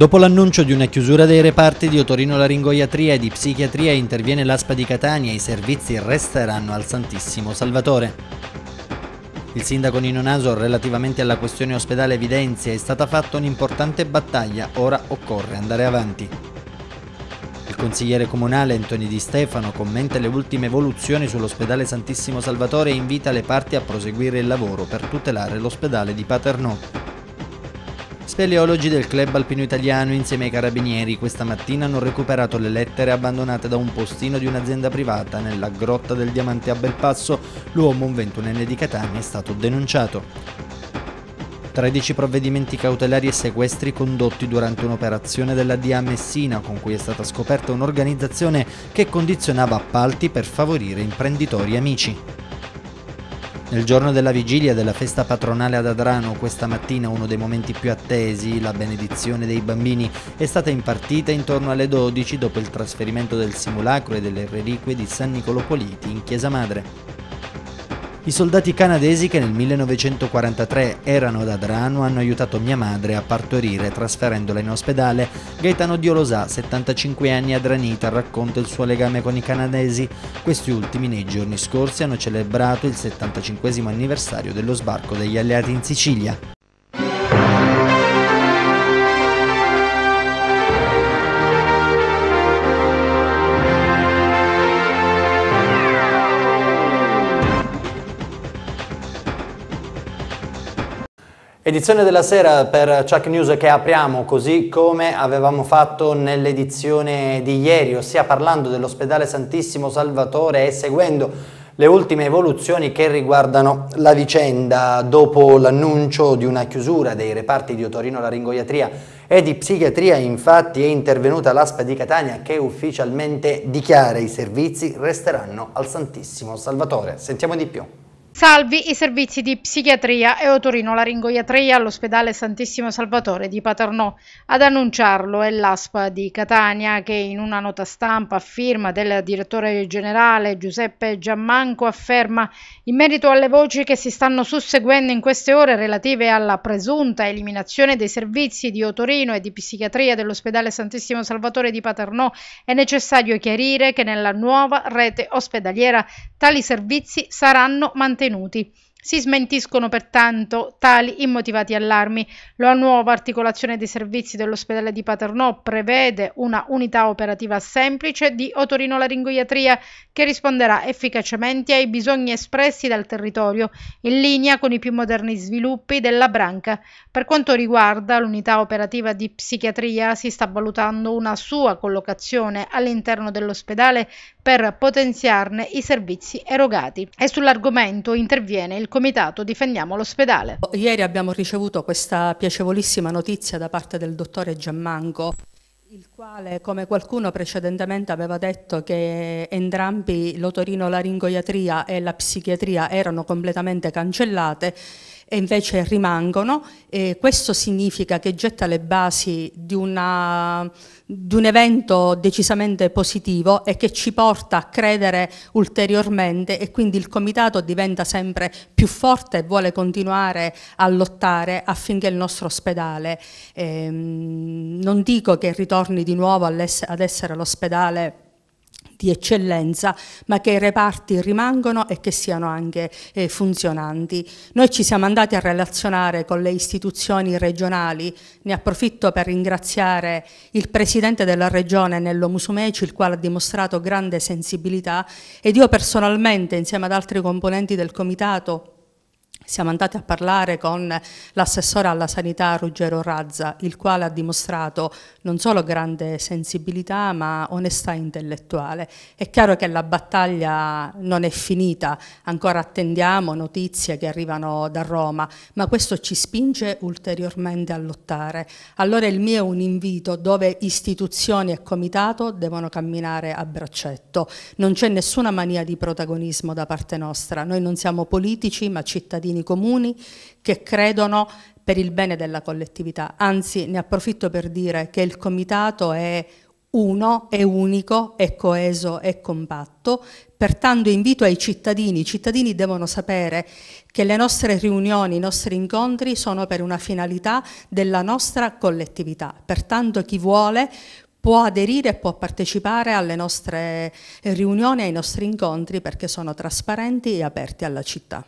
Dopo l'annuncio di una chiusura dei reparti di Otorino Laringoiatria e di psichiatria interviene l'ASPA di Catania e i servizi resteranno al Santissimo Salvatore. Il sindaco Nino Naso relativamente alla questione ospedale evidenzia è stata fatta un'importante battaglia, ora occorre andare avanti. Il consigliere comunale Antoni Di Stefano commenta le ultime evoluzioni sull'ospedale Santissimo Salvatore e invita le parti a proseguire il lavoro per tutelare l'ospedale di Paternò. Speleologi del club alpino italiano insieme ai carabinieri questa mattina hanno recuperato le lettere abbandonate da un postino di un'azienda privata nella grotta del Diamante a Belpasso. L'uomo, un ventunenne di Catania, è stato denunciato. 13 provvedimenti cautelari e sequestri condotti durante un'operazione della DIA Messina con cui è stata scoperta un'organizzazione che condizionava appalti per favorire imprenditori amici. Nel giorno della vigilia della festa patronale ad Adrano, questa mattina uno dei momenti più attesi, la benedizione dei bambini, è stata impartita intorno alle 12 dopo il trasferimento del simulacro e delle reliquie di San Nicolo Politi in Chiesa Madre. I soldati canadesi che nel 1943 erano ad Adrano hanno aiutato mia madre a partorire trasferendola in ospedale. Gaetano Diolosà, 75 anni adranita, racconta il suo legame con i canadesi. Questi ultimi nei giorni scorsi hanno celebrato il 75 anniversario dello sbarco degli alleati in Sicilia. Edizione della sera per Chuck News che apriamo così come avevamo fatto nell'edizione di ieri, ossia parlando dell'ospedale Santissimo Salvatore e seguendo le ultime evoluzioni che riguardano la vicenda dopo l'annuncio di una chiusura dei reparti di otorino-laringoiatria e di psichiatria infatti è intervenuta l'ASPA di Catania che ufficialmente dichiara i servizi resteranno al Santissimo Salvatore. Sentiamo di più. Salvi i servizi di psichiatria e otorinolaringoiatria all'ospedale Santissimo Salvatore di Paternò. Ad annunciarlo è l'ASPA di Catania che in una nota stampa a firma del direttore generale Giuseppe Giammanco afferma in merito alle voci che si stanno susseguendo in queste ore relative alla presunta eliminazione dei servizi di otorino e di psichiatria dell'ospedale Santissimo Salvatore di Paternò è necessario chiarire che nella nuova rete ospedaliera tali servizi saranno mantenuti contenuti. Si smentiscono pertanto tali immotivati allarmi. La nuova articolazione dei servizi dell'ospedale di Paternò prevede una unità operativa semplice di otorinolaringoiatria che risponderà efficacemente ai bisogni espressi dal territorio, in linea con i più moderni sviluppi della branca. Per quanto riguarda l'unità operativa di psichiatria, si sta valutando una sua collocazione all'interno dell'ospedale per potenziarne i servizi erogati. E sull'argomento interviene il Comitato Difendiamo l'ospedale. Ieri abbiamo ricevuto questa piacevolissima notizia da parte del dottore Giammanco il quale, come qualcuno precedentemente aveva detto che entrambi l'otorinolaringoiatria e la psichiatria erano completamente cancellate, e invece rimangono. E questo significa che getta le basi di, una, di un evento decisamente positivo e che ci porta a credere ulteriormente e quindi il Comitato diventa sempre più forte e vuole continuare a lottare affinché il nostro ospedale, ehm, non dico che ritorni di nuovo ad essere l'ospedale di eccellenza, ma che i reparti rimangano e che siano anche eh, funzionanti. Noi ci siamo andati a relazionare con le istituzioni regionali, ne approfitto per ringraziare il Presidente della Regione Nello Musumeci, il quale ha dimostrato grande sensibilità ed io personalmente insieme ad altri componenti del Comitato siamo andati a parlare con l'assessore alla sanità Ruggero Razza, il quale ha dimostrato non solo grande sensibilità ma onestà intellettuale. È chiaro che la battaglia non è finita, ancora attendiamo notizie che arrivano da Roma, ma questo ci spinge ulteriormente a lottare. Allora il mio è un invito dove istituzioni e comitato devono camminare a braccetto. Non c'è nessuna mania di protagonismo da parte nostra, noi non siamo politici ma cittadini cittadini comuni che credono per il bene della collettività. Anzi, ne approfitto per dire che il Comitato è uno, è unico, è coeso, è compatto, pertanto invito ai cittadini, i cittadini devono sapere che le nostre riunioni, i nostri incontri sono per una finalità della nostra collettività, pertanto chi vuole può aderire e può partecipare alle nostre riunioni, ai nostri incontri perché sono trasparenti e aperti alla città.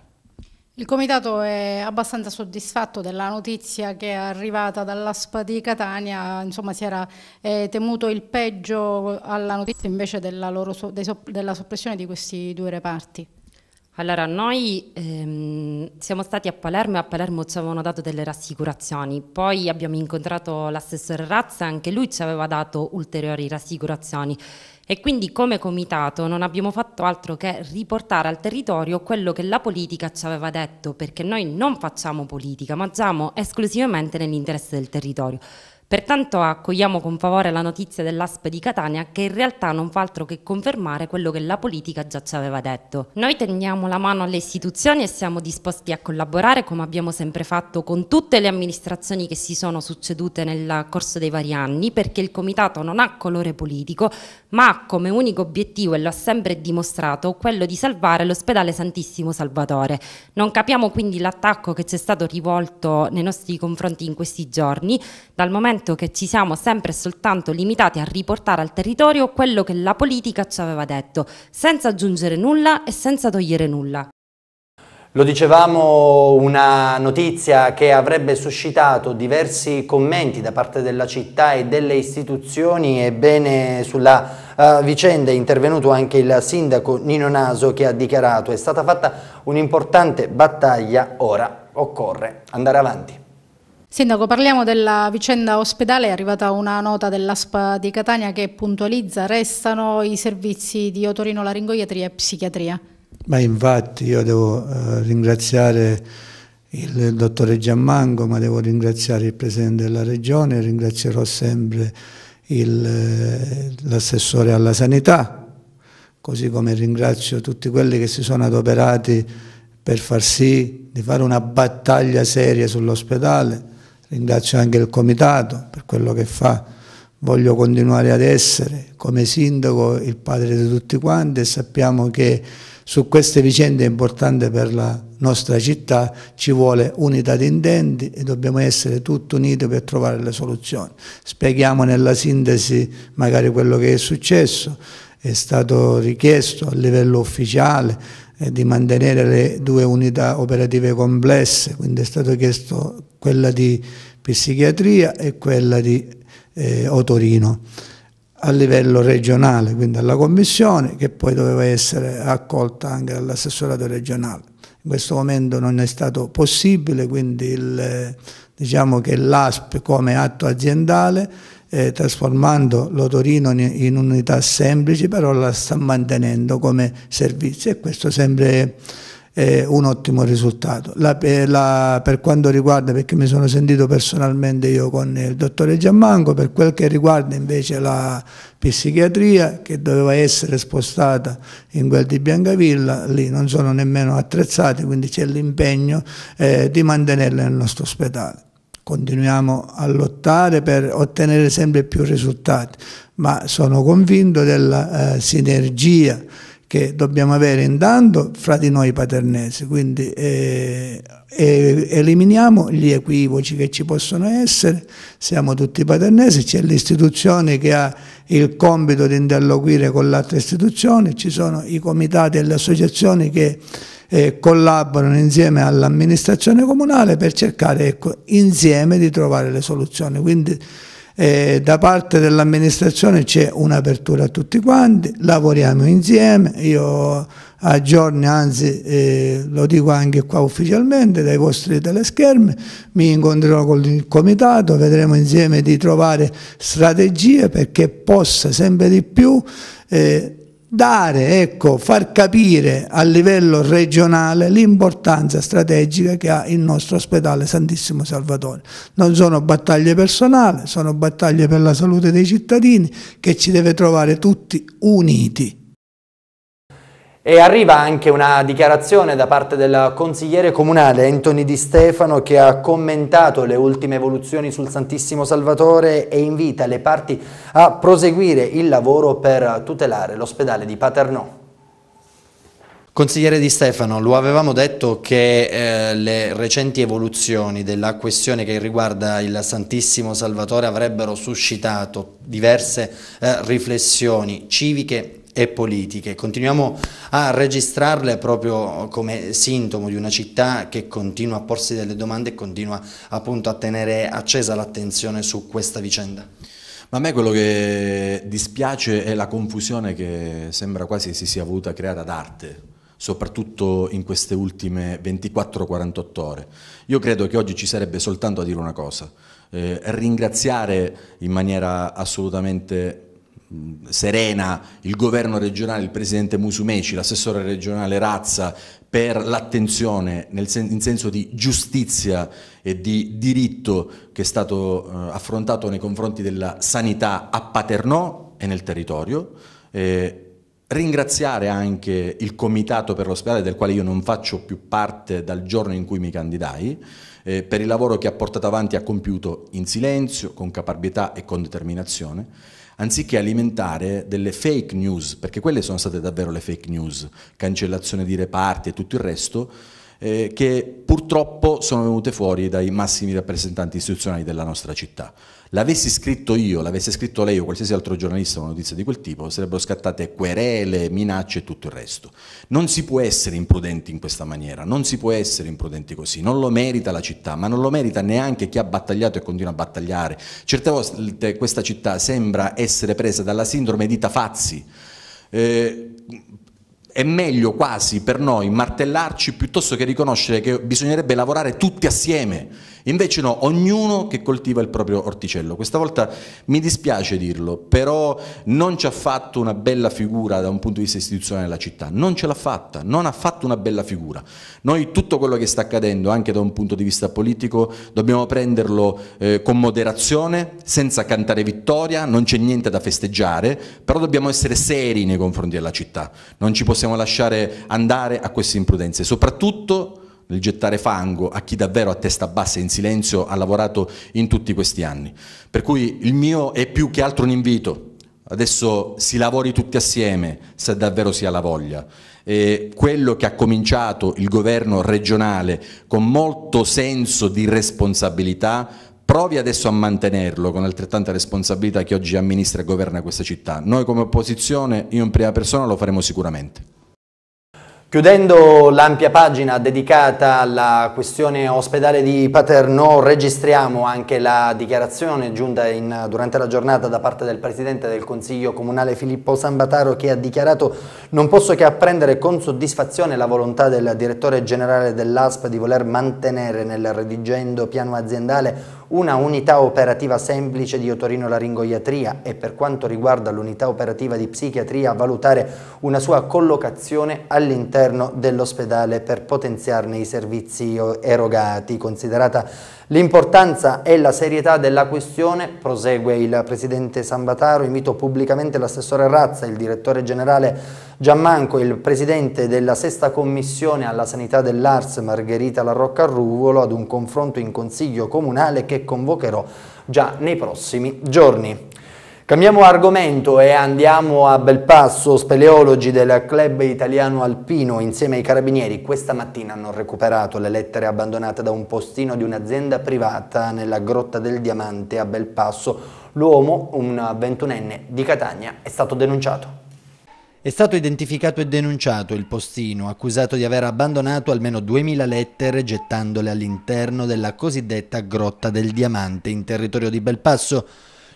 Il Comitato è abbastanza soddisfatto della notizia che è arrivata dall'ASPA di Catania, insomma si era eh, temuto il peggio alla notizia invece della, so della, soppressione di questi due reparti. Allora, noi ehm, siamo stati a Palermo e a Palermo ci avevano dato delle rassicurazioni, poi abbiamo incontrato l'assessore Razza, anche lui ci aveva dato ulteriori rassicurazioni. E quindi come comitato non abbiamo fatto altro che riportare al territorio quello che la politica ci aveva detto, perché noi non facciamo politica, ma agiamo esclusivamente nell'interesse del territorio. Pertanto accogliamo con favore la notizia dell'ASP di Catania che in realtà non fa altro che confermare quello che la politica già ci aveva detto. Noi tendiamo la mano alle istituzioni e siamo disposti a collaborare come abbiamo sempre fatto con tutte le amministrazioni che si sono succedute nel corso dei vari anni perché il Comitato non ha colore politico ma ha come unico obiettivo e lo ha sempre dimostrato quello di salvare l'ospedale Santissimo Salvatore. Non capiamo quindi l'attacco che ci è stato rivolto nei nostri confronti in questi giorni dal momento sento che ci siamo sempre soltanto limitati a riportare al territorio quello che la politica ci aveva detto, senza aggiungere nulla e senza togliere nulla. Lo dicevamo, una notizia che avrebbe suscitato diversi commenti da parte della città e delle istituzioni, ebbene sulla uh, vicenda è intervenuto anche il sindaco Nino Naso che ha dichiarato è stata fatta un'importante battaglia, ora occorre andare avanti. Sindaco, parliamo della vicenda ospedale, è arrivata una nota dell'ASPA di Catania che puntualizza, restano i servizi di otorino laringoiatria e psichiatria. Ma infatti io devo eh, ringraziare il dottore Giammango, ma devo ringraziare il Presidente della Regione, ringrazierò sempre eh, l'assessore alla sanità, così come ringrazio tutti quelli che si sono adoperati per far sì di fare una battaglia seria sull'ospedale ringrazio anche il comitato per quello che fa, voglio continuare ad essere come sindaco il padre di tutti quanti e sappiamo che su queste vicende importanti per la nostra città ci vuole unità di intenti e dobbiamo essere tutti uniti per trovare le soluzioni. Spieghiamo nella sintesi magari quello che è successo, è stato richiesto a livello ufficiale, di mantenere le due unità operative complesse, quindi è stato chiesto quella di psichiatria e quella di eh, Otorino a livello regionale, quindi alla commissione, che poi doveva essere accolta anche dall'assessorato regionale. In questo momento non è stato possibile, quindi il, diciamo che l'ASP come atto aziendale eh, trasformando l'Otorino in unità semplici, però la sta mantenendo come servizio e questo sembra eh, un ottimo risultato. La, eh, la, per quanto riguarda, perché mi sono sentito personalmente io con il dottore Giammanco, per quel che riguarda invece la psichiatria che doveva essere spostata in quel di Biancavilla, lì non sono nemmeno attrezzati, quindi c'è l'impegno eh, di mantenerla nel nostro ospedale continuiamo a lottare per ottenere sempre più risultati, ma sono convinto della eh, sinergia che dobbiamo avere intanto fra di noi paternesi, quindi eh, eh, eliminiamo gli equivoci che ci possono essere, siamo tutti paternesi, c'è l'istituzione che ha il compito di interloquire con l'altra istituzione, ci sono i comitati e le associazioni che eh, collaborano insieme all'amministrazione comunale per cercare ecco, insieme di trovare le soluzioni. Quindi eh, da parte dell'amministrazione c'è un'apertura a tutti quanti, lavoriamo insieme, io a giorni, anzi eh, lo dico anche qua ufficialmente, dai vostri teleschermi, mi incontrerò con il comitato, vedremo insieme di trovare strategie perché possa sempre di più eh, dare, ecco, far capire a livello regionale l'importanza strategica che ha il nostro ospedale Santissimo Salvatore. Non sono battaglie personali, sono battaglie per la salute dei cittadini che ci deve trovare tutti uniti. E arriva anche una dichiarazione da parte del consigliere comunale Anthony Di Stefano che ha commentato le ultime evoluzioni sul Santissimo Salvatore e invita le parti a proseguire il lavoro per tutelare l'ospedale di Paternò. Consigliere Di Stefano, lo avevamo detto che eh, le recenti evoluzioni della questione che riguarda il Santissimo Salvatore avrebbero suscitato diverse eh, riflessioni civiche e politiche. Continuiamo a registrarle proprio come sintomo di una città che continua a porsi delle domande e continua appunto a tenere accesa l'attenzione su questa vicenda. Ma a me quello che dispiace è la confusione che sembra quasi si sia voluta creare ad arte soprattutto in queste ultime 24-48 ore. Io credo che oggi ci sarebbe soltanto a dire una cosa, eh, ringraziare in maniera assolutamente Serena, il governo regionale, il presidente Musumeci, l'assessore regionale Razza per l'attenzione sen in senso di giustizia e di diritto che è stato eh, affrontato nei confronti della sanità a Paternò e nel territorio. Eh, ringraziare anche il comitato per l'ospedale del quale io non faccio più parte dal giorno in cui mi candidai, eh, per il lavoro che ha portato avanti e ha compiuto in silenzio, con caparbietà e con determinazione anziché alimentare delle fake news, perché quelle sono state davvero le fake news, cancellazione di reparti e tutto il resto, eh, che purtroppo sono venute fuori dai massimi rappresentanti istituzionali della nostra città. L'avessi scritto io, l'avesse scritto lei o qualsiasi altro giornalista una notizia di quel tipo, sarebbero scattate querele, minacce e tutto il resto. Non si può essere imprudenti in questa maniera, non si può essere imprudenti così, non lo merita la città, ma non lo merita neanche chi ha battagliato e continua a battagliare. Certe volte questa città sembra essere presa dalla sindrome di Tafazzi. Eh, è meglio quasi per noi martellarci piuttosto che riconoscere che bisognerebbe lavorare tutti assieme Invece no, ognuno che coltiva il proprio orticello. Questa volta mi dispiace dirlo, però non ci ha fatto una bella figura da un punto di vista istituzionale la città, non ce l'ha fatta, non ha fatto una bella figura. Noi tutto quello che sta accadendo, anche da un punto di vista politico, dobbiamo prenderlo eh, con moderazione, senza cantare vittoria, non c'è niente da festeggiare, però dobbiamo essere seri nei confronti della città, non ci possiamo lasciare andare a queste imprudenze, soprattutto nel gettare fango a chi davvero a testa bassa e in silenzio ha lavorato in tutti questi anni. Per cui il mio è più che altro un invito. Adesso si lavori tutti assieme se davvero si ha la voglia. E quello che ha cominciato il governo regionale con molto senso di responsabilità provi adesso a mantenerlo con altrettanta responsabilità che oggi amministra e governa questa città. Noi come opposizione, io in prima persona lo faremo sicuramente. Chiudendo l'ampia pagina dedicata alla questione ospedale di Paterno, registriamo anche la dichiarazione giunta in, durante la giornata da parte del Presidente del Consiglio Comunale Filippo Sambataro che ha dichiarato non posso che apprendere con soddisfazione la volontà del Direttore Generale dell'ASP di voler mantenere nel redigendo piano aziendale una unità operativa semplice di otorinolaringoiatria e per quanto riguarda l'unità operativa di psichiatria a valutare una sua collocazione all'interno dell'ospedale per potenziarne i servizi erogati. Considerata l'importanza e la serietà della questione, prosegue il Presidente Sambataro, invito pubblicamente l'assessore Razza, il Direttore Generale Giammanco, il presidente della sesta commissione alla sanità dell'Ars, Margherita Ruvolo, ad un confronto in consiglio comunale che convocherò già nei prossimi giorni. Cambiamo argomento e andiamo a bel passo. speleologi del club italiano alpino insieme ai carabinieri questa mattina hanno recuperato le lettere abbandonate da un postino di un'azienda privata nella grotta del Diamante a bel passo. L'uomo, un ventunenne di Catania, è stato denunciato. È stato identificato e denunciato il postino, accusato di aver abbandonato almeno 2000 lettere gettandole all'interno della cosiddetta Grotta del Diamante in territorio di Belpasso,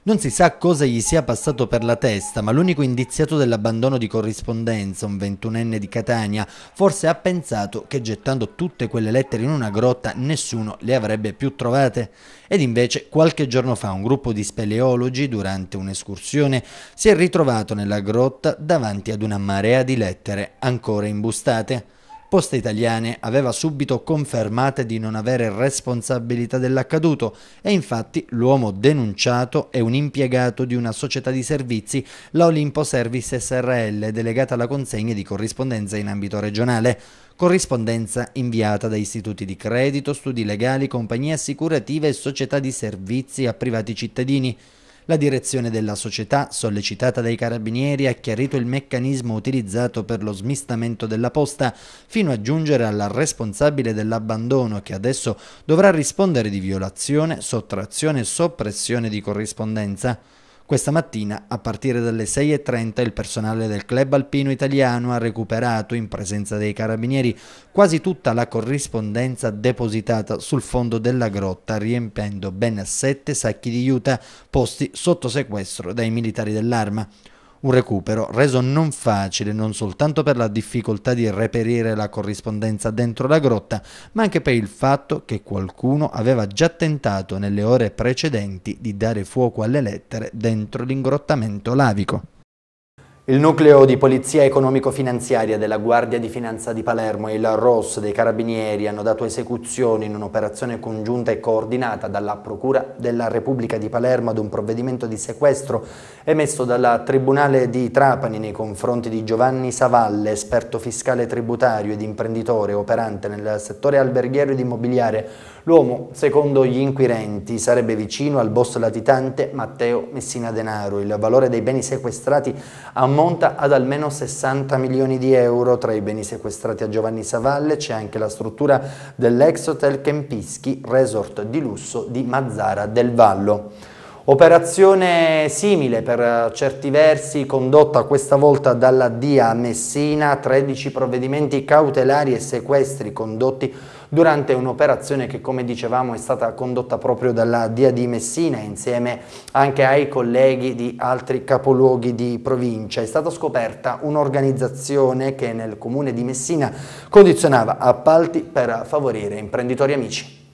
non si sa cosa gli sia passato per la testa, ma l'unico indiziato dell'abbandono di corrispondenza, un ventunenne di Catania, forse ha pensato che gettando tutte quelle lettere in una grotta nessuno le avrebbe più trovate. Ed invece qualche giorno fa un gruppo di speleologi, durante un'escursione, si è ritrovato nella grotta davanti ad una marea di lettere ancora imbustate. Poste Italiane aveva subito confermato di non avere responsabilità dell'accaduto e infatti l'uomo denunciato è un impiegato di una società di servizi, la Olimpo Service SRL, delegata alla consegna di corrispondenza in ambito regionale corrispondenza inviata da istituti di credito, studi legali, compagnie assicurative e società di servizi a privati cittadini. La direzione della società, sollecitata dai carabinieri, ha chiarito il meccanismo utilizzato per lo smistamento della posta, fino a giungere alla responsabile dell'abbandono che adesso dovrà rispondere di violazione, sottrazione e soppressione di corrispondenza. Questa mattina, a partire dalle 6.30, il personale del club alpino italiano ha recuperato, in presenza dei carabinieri, quasi tutta la corrispondenza depositata sul fondo della grotta, riempendo ben sette sacchi di juta posti sotto sequestro dai militari dell'arma. Un recupero reso non facile non soltanto per la difficoltà di reperire la corrispondenza dentro la grotta, ma anche per il fatto che qualcuno aveva già tentato nelle ore precedenti di dare fuoco alle lettere dentro l'ingrottamento lavico. Il nucleo di polizia economico-finanziaria della Guardia di Finanza di Palermo e il ROS dei Carabinieri hanno dato esecuzione in un'operazione congiunta e coordinata dalla Procura della Repubblica di Palermo ad un provvedimento di sequestro emesso dalla Tribunale di Trapani nei confronti di Giovanni Savalle, esperto fiscale tributario ed imprenditore operante nel settore alberghiero ed immobiliare. L'uomo, secondo gli inquirenti, sarebbe vicino al boss latitante Matteo Messina Denaro. Il valore dei beni sequestrati ammonta ammonta ad almeno 60 milioni di euro. Tra i beni sequestrati a Giovanni Savalle c'è anche la struttura dell'ex hotel Kempischi, resort di lusso di Mazzara del Vallo. Operazione simile per certi versi condotta questa volta dalla DIA Messina, 13 provvedimenti cautelari e sequestri condotti durante un'operazione che come dicevamo è stata condotta proprio dalla DIA di Messina insieme anche ai colleghi di altri capoluoghi di provincia. È stata scoperta un'organizzazione che nel comune di Messina condizionava appalti per favorire imprenditori amici.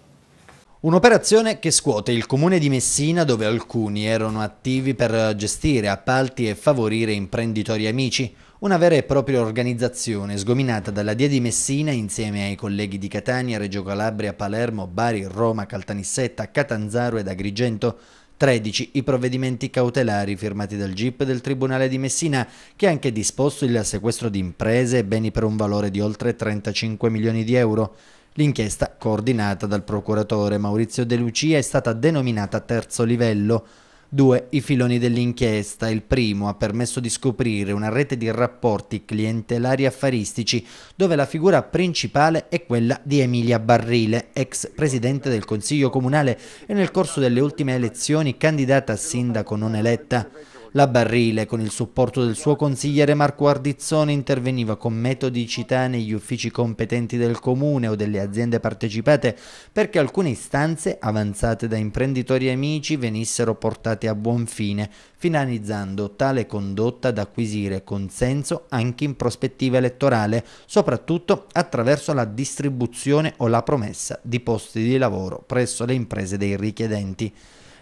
Un'operazione che scuote il comune di Messina dove alcuni erano attivi per gestire appalti e favorire imprenditori amici, una vera e propria organizzazione sgominata dalla DIA di Messina insieme ai colleghi di Catania, Reggio Calabria, Palermo, Bari, Roma, Caltanissetta, Catanzaro ed Agrigento, 13 i provvedimenti cautelari firmati dal GIP del Tribunale di Messina che ha anche disposto il sequestro di imprese e beni per un valore di oltre 35 milioni di euro. L'inchiesta, coordinata dal procuratore Maurizio De Lucia, è stata denominata terzo livello. Due i filoni dell'inchiesta. Il primo ha permesso di scoprire una rete di rapporti clientelari affaristici dove la figura principale è quella di Emilia Barrile, ex presidente del Consiglio Comunale e nel corso delle ultime elezioni candidata a sindaco non eletta. La Barrile, con il supporto del suo consigliere Marco Ardizzone, interveniva con metodicità negli uffici competenti del comune o delle aziende partecipate perché alcune istanze avanzate da imprenditori amici venissero portate a buon fine, finalizzando tale condotta ad acquisire consenso anche in prospettiva elettorale, soprattutto attraverso la distribuzione o la promessa di posti di lavoro presso le imprese dei richiedenti.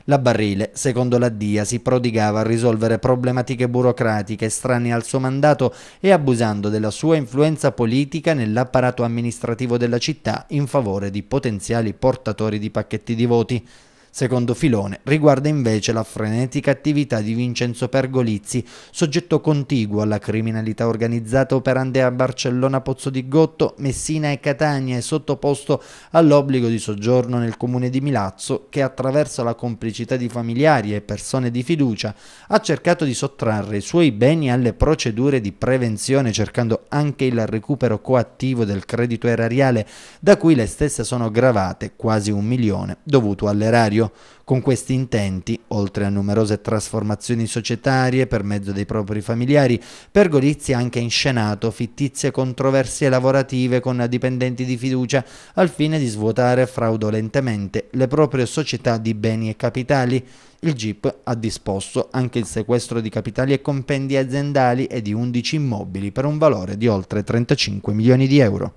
La Barrile, secondo la DIA, si prodigava a risolvere problematiche burocratiche estranee al suo mandato e abusando della sua influenza politica nell'apparato amministrativo della città in favore di potenziali portatori di pacchetti di voti. Secondo filone riguarda invece la frenetica attività di Vincenzo Pergolizzi, soggetto contiguo alla criminalità organizzata operante a Barcellona, Pozzo di Gotto, Messina e Catania e sottoposto all'obbligo di soggiorno nel comune di Milazzo che attraverso la complicità di familiari e persone di fiducia ha cercato di sottrarre i suoi beni alle procedure di prevenzione cercando anche il recupero coattivo del credito erariale da cui le stesse sono gravate quasi un milione dovuto all'erario bancario. Con questi intenti, oltre a numerose trasformazioni societarie per mezzo dei propri familiari, Pergolizzi ha anche inscenato fittizie controversie lavorative con dipendenti di fiducia al fine di svuotare fraudolentemente le proprie società di beni e capitali. Il GIP ha disposto anche il sequestro di capitali e compendi aziendali e di 11 immobili per un valore di oltre 35 milioni di euro.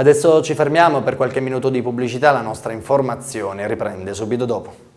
Adesso ci fermiamo per qualche minuto di pubblicità, la nostra informazione riprende subito dopo.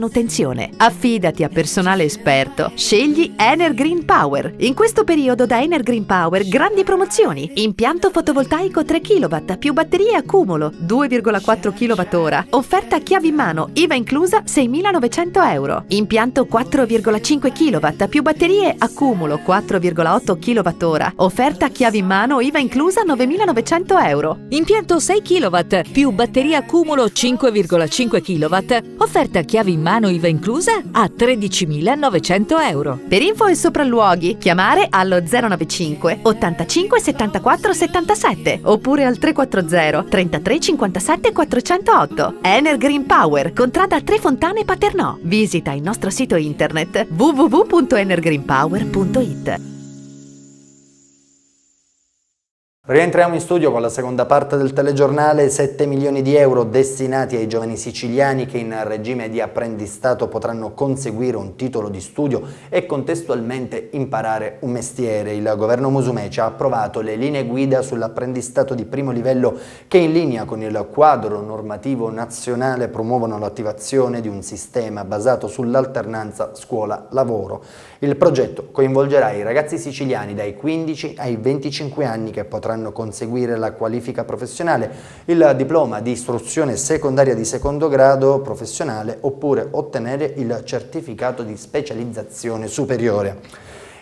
manutenzione. Affidati a personale esperto. Scegli Ener Green Power. In questo periodo da Ener Green Power grandi promozioni. Impianto fotovoltaico 3 kW più batterie a cumulo 2,4 kWh. Offerta a chiavi in mano, IVA inclusa 6.900 euro. Impianto 4,5 kW più batterie a cumulo 4,8 kWh. Offerta a chiavi in mano, IVA inclusa 9.900 euro. Impianto 6 kW più batterie a cumulo 5,5 kW. Offerta a chiavi in mano mano IVA inclusa a 13.900 euro. Per info e sopralluoghi, chiamare allo 095 85 74 77 oppure al 340 33 57 408. Ener Green Power, contrada Tre Fontane Paternò. Visita il nostro sito internet www.energreenpower.it. Rientriamo in studio con la seconda parte del telegiornale, 7 milioni di euro destinati ai giovani siciliani che in regime di apprendistato potranno conseguire un titolo di studio e contestualmente imparare un mestiere. Il governo Musumeci ha approvato le linee guida sull'apprendistato di primo livello che in linea con il quadro normativo nazionale promuovono l'attivazione di un sistema basato sull'alternanza scuola-lavoro. Il progetto coinvolgerà i ragazzi siciliani dai 15 ai 25 anni che potranno potranno conseguire la qualifica professionale, il diploma di istruzione secondaria di secondo grado professionale oppure ottenere il certificato di specializzazione superiore.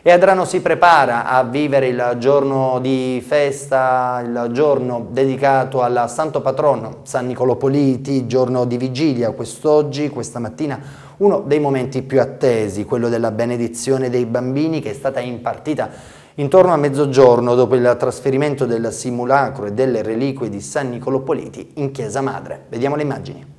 E Adrano si prepara a vivere il giorno di festa, il giorno dedicato al santo patrono San Nicolò Politi, giorno di vigilia, quest'oggi, questa mattina, uno dei momenti più attesi, quello della benedizione dei bambini che è stata impartita Intorno a mezzogiorno, dopo il trasferimento del simulacro e delle reliquie di San Nicolò Politi in Chiesa Madre. Vediamo le immagini.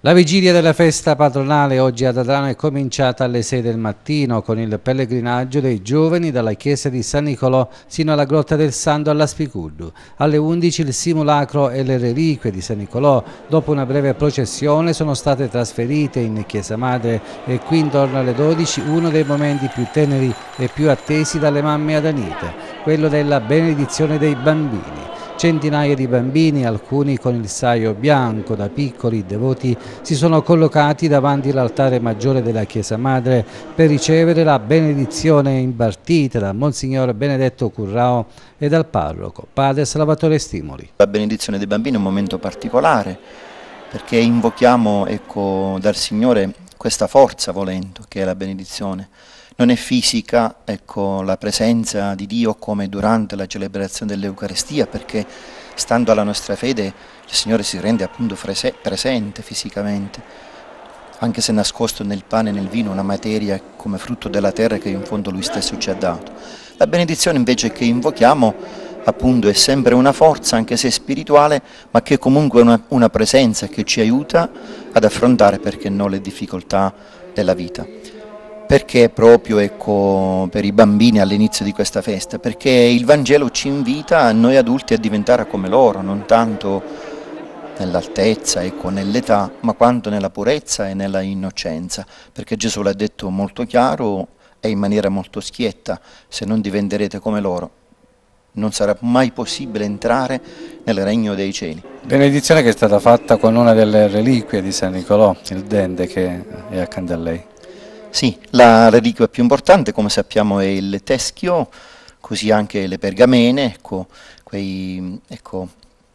La vigilia della festa patronale oggi ad Adrano è cominciata alle 6 del mattino con il pellegrinaggio dei giovani dalla chiesa di San Nicolò sino alla grotta del Santo alla Spicuddu. Alle 11 il simulacro e le reliquie di San Nicolò dopo una breve processione sono state trasferite in chiesa madre e qui intorno alle 12 uno dei momenti più teneri e più attesi dalle mamme adanite, quello della benedizione dei bambini. Centinaia di bambini, alcuni con il saio bianco da piccoli devoti, si sono collocati davanti all'altare maggiore della Chiesa Madre per ricevere la benedizione impartita da Monsignor Benedetto Currao e dal parroco, padre Salvatore Stimoli. La benedizione dei bambini è un momento particolare perché invochiamo ecco, dal Signore questa forza volendo che è la benedizione non è fisica ecco, la presenza di Dio come durante la celebrazione dell'Eucarestia, perché stando alla nostra fede il Signore si rende appunto presente fisicamente, anche se nascosto nel pane e nel vino, una materia come frutto della terra che in fondo Lui stesso ci ha dato. La benedizione invece che invochiamo appunto è sempre una forza, anche se spirituale, ma che comunque è una, una presenza che ci aiuta ad affrontare, perché no, le difficoltà della vita. Perché proprio ecco, per i bambini all'inizio di questa festa? Perché il Vangelo ci invita a noi adulti a diventare come loro, non tanto nell'altezza, ecco, nell'età, ma quanto nella purezza e nella innocenza. Perché Gesù l'ha detto molto chiaro e in maniera molto schietta, se non diventerete come loro, non sarà mai possibile entrare nel regno dei cieli. Benedizione che è stata fatta con una delle reliquie di San Nicolò, il dente che è accanto a lei. Sì, la reliquia più importante come sappiamo è il teschio, così anche le pergamene, ecco, quei ecco,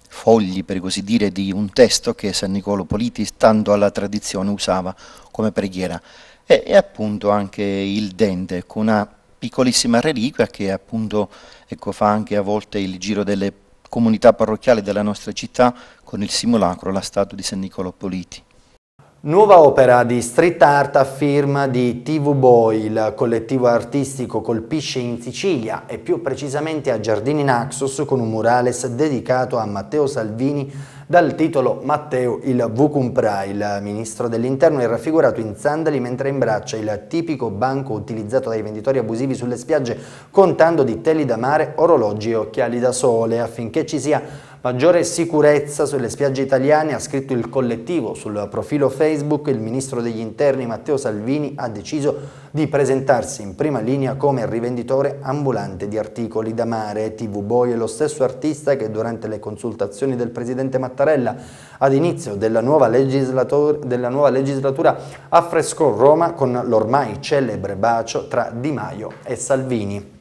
fogli per così dire di un testo che San Nicolo Politi, stando alla tradizione, usava come preghiera. E, e appunto anche il dente, ecco, una piccolissima reliquia che appunto ecco, fa anche a volte il giro delle comunità parrocchiali della nostra città con il simulacro, la statua di San Nicolo Politi. Nuova opera di street art a firma di TV Boy, il collettivo artistico colpisce in Sicilia e più precisamente a Giardini Naxos con un murales dedicato a Matteo Salvini dal titolo Matteo il Vucumpra, il ministro dell'interno è raffigurato in sandali mentre imbraccia il tipico banco utilizzato dai venditori abusivi sulle spiagge contando di teli da mare, orologi e occhiali da sole affinché ci sia Maggiore sicurezza sulle spiagge italiane, ha scritto il collettivo. Sul profilo Facebook il ministro degli interni Matteo Salvini ha deciso di presentarsi in prima linea come rivenditore ambulante di articoli da mare. TV Boy è lo stesso artista che durante le consultazioni del presidente Mattarella ad inizio della nuova, della nuova legislatura affrescò Roma con l'ormai celebre bacio tra Di Maio e Salvini.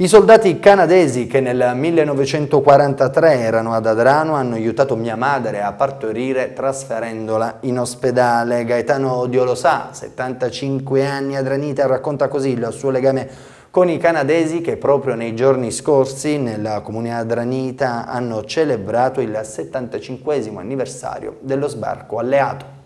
I soldati canadesi che nel 1943 erano ad Adrano hanno aiutato mia madre a partorire trasferendola in ospedale. Gaetano Dio lo sa, 75 anni adranita, racconta così il suo legame con i canadesi che proprio nei giorni scorsi nella comune adranita hanno celebrato il 75 anniversario dello sbarco alleato.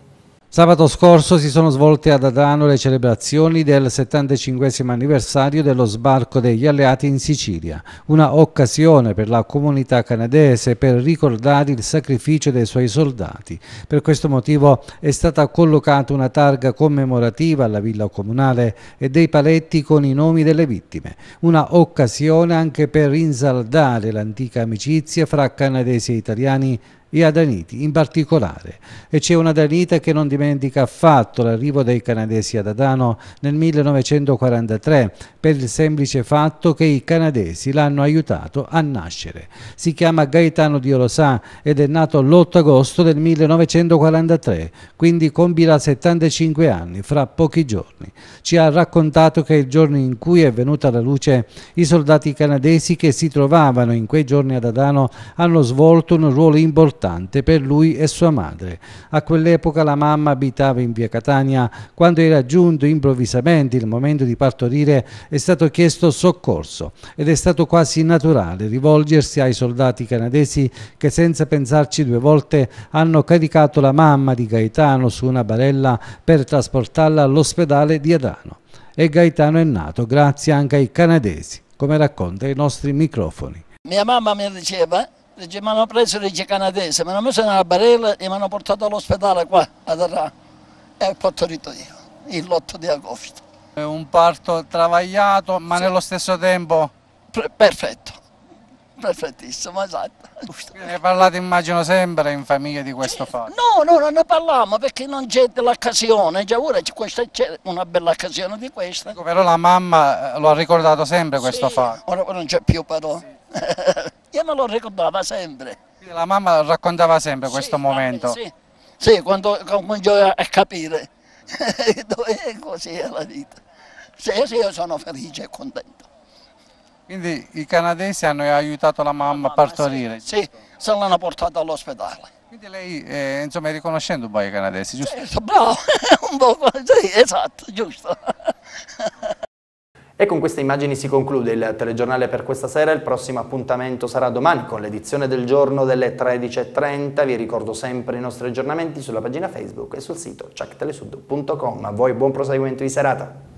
Sabato scorso si sono svolte ad Adano le celebrazioni del 75 anniversario dello sbarco degli alleati in Sicilia, una occasione per la comunità canadese per ricordare il sacrificio dei suoi soldati. Per questo motivo è stata collocata una targa commemorativa alla villa comunale e dei paletti con i nomi delle vittime, una occasione anche per rinsaldare l'antica amicizia fra canadesi e italiani e Adaniti in particolare. E c'è un Adanita che non dimentica affatto l'arrivo dei canadesi ad Adano nel 1943 per il semplice fatto che i canadesi l'hanno aiutato a nascere. Si chiama Gaetano di Orosà ed è nato l'8 agosto del 1943, quindi compirà 75 anni fra pochi giorni. Ci ha raccontato che il giorno in cui è venuta alla luce i soldati canadesi che si trovavano in quei giorni ad Adano hanno svolto un ruolo importante importante per lui e sua madre. A quell'epoca la mamma abitava in via Catania. Quando era giunto improvvisamente il momento di partorire è stato chiesto soccorso ed è stato quasi naturale rivolgersi ai soldati canadesi che senza pensarci due volte hanno caricato la mamma di Gaetano su una barella per trasportarla all'ospedale di Adano. E Gaetano è nato grazie anche ai canadesi, come racconta i nostri microfoni. Mia mamma mi diceva Dice, mi hanno preso dice, canadese, mi hanno messo nella barella e mi hanno portato all'ospedale qua, a Terrà. E ho fatto rito io, il 8 di agosto. È un parto travagliato, ma sì. nello stesso tempo... Pre perfetto, perfettissimo, esatto. Ne parlate immagino sempre in famiglia di questo fatto? No, no, non ne parliamo perché non c'è dell'occasione, già ora c'è una bella occasione di questa. Ecco, però la mamma eh, lo ha ricordato sempre questo sì, fatto. Ora non c'è più però. Sì. Io me lo ricordavo sempre. la mamma raccontava sempre sì, questo momento. Sì, sì quando cominciò a capire dove è così è la vita. Sì, sì, io sono felice e contento. Quindi i canadesi hanno aiutato la mamma, la mamma a partorire? Sì, sì, se l'hanno portata all'ospedale. Quindi lei eh, insomma, è riconoscendo un po' i canadesi, giusto? Certo, bravo, un po' così, esatto, giusto. E con queste immagini si conclude il telegiornale per questa sera, il prossimo appuntamento sarà domani con l'edizione del giorno delle 13.30, vi ricordo sempre i nostri aggiornamenti sulla pagina Facebook e sul sito checktelesud.com. A voi buon proseguimento di serata!